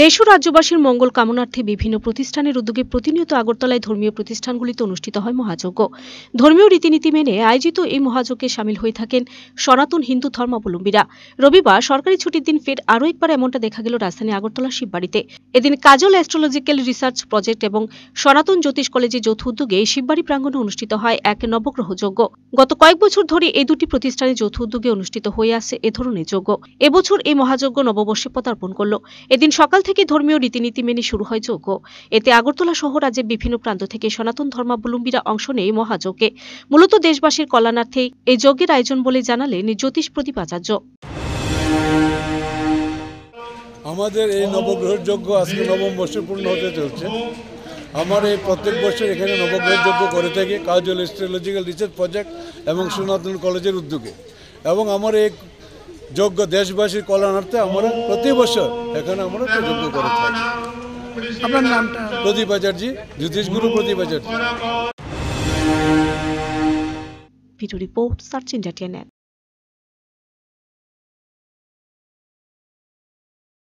দেশ ও রাজ্যবাসীর মঙ্গল কামনার্থে বিভিন্ন প্রতিষ্ঠানের উদ্যোগে প্রতিনিয়ত আগরতলায় ধর্মীয় প্রতিষ্ঠানগুলিতে অনুষ্ঠিত হয় মহাযজ্ঞ ধর্মীয় রীতিনীতি মেনে আয়োজিত এই মহাযজ্ঞে সামিল হয়ে থাকেন সনাতন হিন্দু ধর্মাবলম্বীরা রবিবার সরকারি ছুটির দিন ফের আরও একবার এমনটা দেখা গেল রাজধানী আগরতলা শিববাড়িতে এদিন কাজল অ্যাস্ট্রোলজিক্যাল রিসার্চ প্রজেক্ট এবং সনাতন জ্যোতিষ কলেজে যৌথ উদ্যোগে এই শিববাড়ি প্রাঙ্গণে অনুষ্ঠিত হয় এক নবগ্রহ যজ্ঞ গত কয়েক বছর ধরে এই দুটি প্রতিষ্ঠানে যৌথ উদ্যোগে অনুষ্ঠিত হয়ে আসে এ ধরনের যজ্ঞ এবছর এই মহাযজ্ঞ নববর্ষে পদার্পণ করল এদিন সকাল সকাল থেকে ধর্মীয় রীতিনীতি মেনে শুরু হয় যজ্ঞ এতে আগরতলা সহ রাজ্যের বিভিন্ন প্রান্ত থেকে সনাতন ধর্মাবলম্বীরা অংশ নেয় মহাযজ্ঞে মূলত দেশবাসীর কল্যাণার্থে এই যজ্ঞের আয়োজন বলে জানালেন জ্যোতিষ প্রদীপ আচার্য আমাদের এই নবগ্রহ যজ্ঞ আজকে নবম বর্ষে পূর্ণ হতে চলছে আমার এই প্রত্যেক বছর এখানে নবগ্রহ যজ্ঞ করে থাকি কাজল স্ট্রেলজিক্যাল রিসার্চ প্রজেক্ট এবং সনাতন কলেজের উদ্যোগে এবং আমার এই যোগ্য দেশবাসীর কল্যাণার্থে আমরা প্রতি বছর এখানে আমরা যোগ্য করে থাকি আপনার নামটা প্রদীপ আচার্যী জ্যোতিষ গুরু Pradeep Acharya video report search India